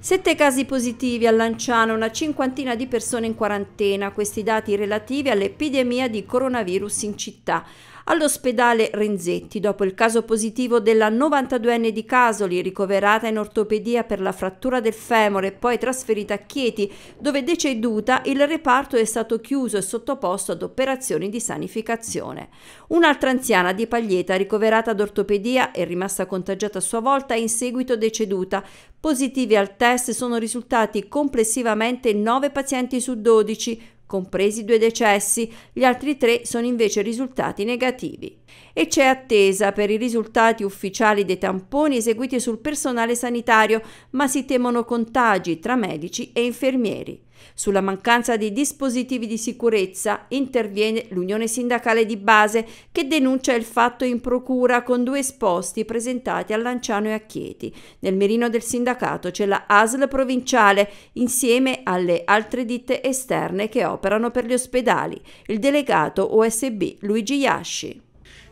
Sette casi positivi a Lanciano, una cinquantina di persone in quarantena, questi dati relativi all'epidemia di coronavirus in città all'ospedale Renzetti dopo il caso positivo della 92enne di Casoli ricoverata in ortopedia per la frattura del femore e poi trasferita a Chieti dove deceduta il reparto è stato chiuso e sottoposto ad operazioni di sanificazione. Un'altra anziana di Paglieta ricoverata ad ortopedia e rimasta contagiata a sua volta è in seguito deceduta. Positivi al test sono risultati complessivamente 9 pazienti su 12 compresi due decessi, gli altri tre sono invece risultati negativi. E c'è attesa per i risultati ufficiali dei tamponi eseguiti sul personale sanitario, ma si temono contagi tra medici e infermieri. Sulla mancanza di dispositivi di sicurezza interviene l'Unione Sindacale di Base che denuncia il fatto in procura con due esposti presentati a Lanciano e a Chieti. Nel mirino del sindacato c'è la ASL provinciale insieme alle altre ditte esterne che operano per gli ospedali. Il delegato OSB Luigi Yasci.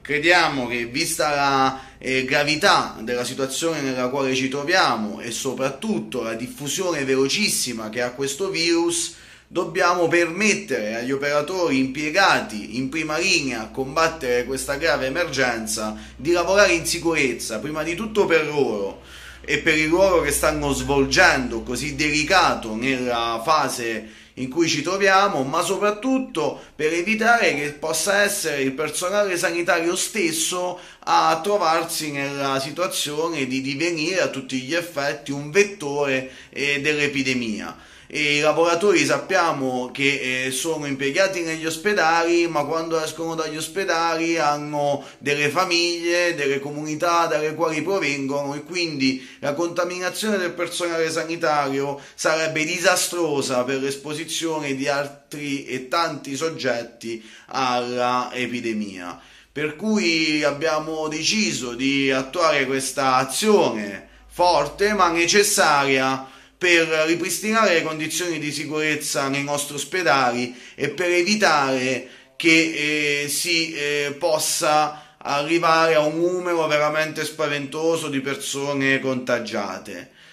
Crediamo che, vista la eh, gravità della situazione nella quale ci troviamo e soprattutto la diffusione velocissima che ha questo virus, dobbiamo permettere agli operatori impiegati in prima linea a combattere questa grave emergenza di lavorare in sicurezza, prima di tutto per loro, e per il ruolo che stanno svolgendo così delicato nella fase in cui ci troviamo, ma soprattutto per evitare che possa essere il personale sanitario stesso a trovarsi nella situazione di divenire a tutti gli effetti un vettore eh, dell'epidemia i lavoratori sappiamo che eh, sono impiegati negli ospedali, ma quando escono dagli ospedali hanno delle famiglie, delle comunità dalle quali provengono e quindi la contaminazione del personale sanitario sarebbe disastrosa per l'esposizione di altri e tanti soggetti alla epidemia. Per cui abbiamo deciso di attuare questa azione forte ma necessaria per ripristinare le condizioni di sicurezza nei nostri ospedali e per evitare che eh, si eh, possa arrivare a un numero veramente spaventoso di persone contagiate.